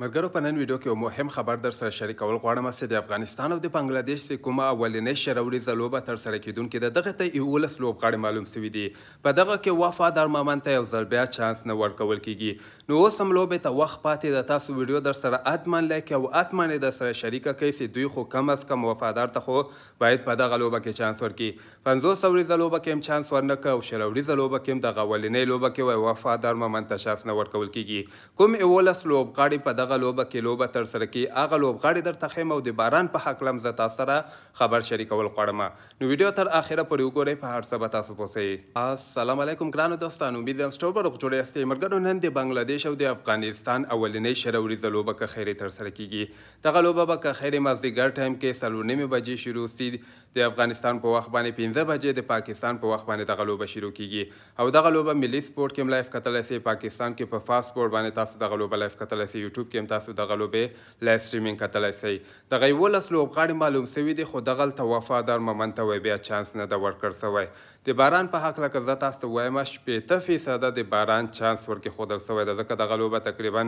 مرګرو په نن ویډیو کې یو مهم خبر در سره شریکول غواړم چې د افغانستان او د بنگلاديش چې کومه اولنۍ شروړي زلوبه تر سره کیدونکې د دغه ته ایولس لوبغاړي معلوم سوي دي په دغه کې وفادار مامان ته یو ځل بیا چانس نه ورکول کیږي نو اوس هم لوبې ته وخت پاتې د تاسو ویډیو در سره اتمن لایک او اتمن در سره شریکه کړئ چې دوی خو کم از کم وفادار ته خو باید په دغه لوبه کې چانس ورکړي پنځوس اوري زلوبه کې هم چانس ورنکړه او شروړي زلوبه کې هم دغه اولنۍ لوبه کې وفادار مامان ته چانس نه ورکول کیږي کوم ایولس لوبغاړي په دغه دغه لوبه کې لوبه تر سره کې هغه لوبغاړي درته خیم او د باران په حق لم زه تاسو سره خبر شریکول غواړم نو ویډیو تر اخره پورې وګورئ په هر څه به تاسو پوسئ السلام علیکم ګرانو دوستانو امید یم ستاسو په جوړې استې مرګرو نن د بنگلاديش او د افغانستان اولنې شروری د لوبه کې خیره تر سره کیږي دغه لوبه به که خیره مازدیګر ټایم کې سلونې مې بجې شروع سي د افغانستان په وخت باندې 15 بجې د پاکستان په وخت باندې دغه لوبه شروع کیږي او دغه لوبه ملي سپورت کې لایف کتلی سي پاکستان کې په فاست سپورت باندې تاسو دغه لوبه لایف کتلی سي یوټیوب کې تاسو دغه لوبه لایف سټریمینګ کتلی سي دغه ولس لوبغاړي معلوم سوي دي خو دغه ته وفادار ممن ته وي بیا چانس نه د ورکړ سوی د باران په حق لکه زه تاسو ته وایم شپېته فیصده د باران چانس ورکې ښودل سوی ده ځکه دغه لوبه تقریبا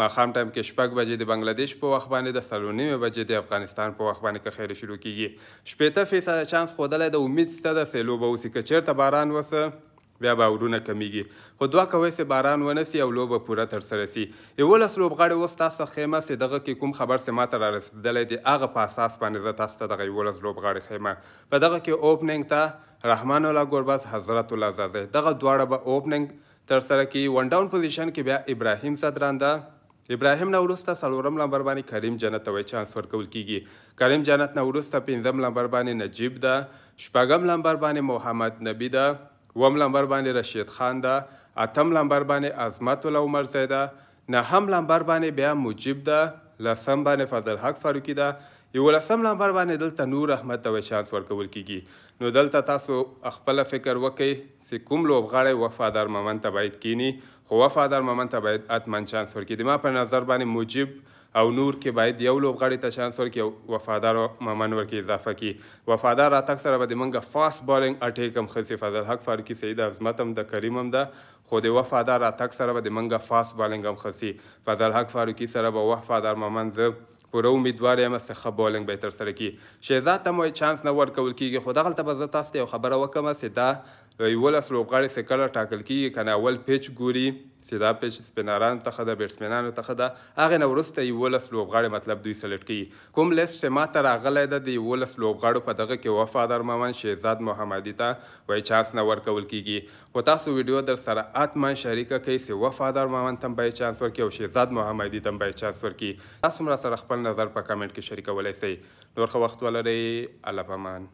ماښام ټایم کې شپږ بجې د بنګلادیش په وخت باندې د سلو نیمې بجې د افغانستان په وخت باندې که خیره شروع کیږي شپېته شته فیصده چانس ښودلی ده امید شته ده سیلو به وسي که چېرته باران وسه بیا باورونه کمیږي خو دوه کوی سې باران ونه سي او لوبه پوره ترسره سي یولس لوبغاړي اوس تاسو ته خیمه سې دغه کې کوم خبر سې ماته را رسېدلی دی هغه په اساس باندې زه تاسو ته دغه یولس لوبغاړي خیمه په دغه کې اوپننګ ته رحمان الله ګربز حضرت الله زاده دغه دواړه به اوپننګ ترسره کوي ون ډاون پوزیشن کې بیا ابراهیم صدران ده ابراهیم نه وروسته څلورم لمبر باندې کریم جنت ته وایي چانس ورکول کیږي کریم جنت نه وروسته پنځم لمبر باندې نجیب ده شپږم لمبر باندې محمد نبی ده اووم لمبر باندې رشید خان ده اتم لمبر باندې عظمت العمر زی ده نهم لمبر باندې بیا مجیب ده لسم باندې فضل حق فاروقي ده یولسم نمبر باندې دلته نور احمد ته چانس ورکول کیږي نو دلته تاسو خپل فکر وکئ چې کوم لوبغاړی وفادار ممن ته باید کینی خو وفادار ممن ته باید اتمن چانس ورکړي ما په نظر باندې موجب او نور کې باید یو لوبغاړي ته چانس ورکړي او وفادار ممن ورکړي اضافه کړي وفادار راتګ سره به د موږ فاست بالینګ اټیک هم ښه فضل حق فاروقي سعید عظمت هم د کریم هم ده خو د وفادار راتګ سره به د منګه فاست بالینګ هم خسي فضل حق فاروقي سره به وفادار ممن زه پوره امیدوار یم چې ښه بولینګ به تر سره کړي شهزاد ته مو چانس نه ورکول کیږي خو دغلته به زه تاسو ته یو خبره وکړم چې دا یولس لوبغاړي چې کله ټاکل کیږي کنه اول پیچ ګوري استعداد پېچ سپینرانو څخه د بیټسمنانو څخه د هغې نه وروسته یولس لوبغاړي مطلب دوی سلیکټ کوي کوم لیست چې ماته راغلی ده د یولس لوبغاړو په دغه کې وفادار مامن شهزاد محمدي ته وایي چانس نه ورکول کیږي خو تاسو ویډیو در سره اتمن شریکه کوئ چې وفادار مامن ته به چانس ورکړي او شهزاد محمدي ته به چانس ورکړي تاسو هم را سره خپل نظر په کمنټ کې شریکولی سئ نور ښه وخت ولرئ الله پامان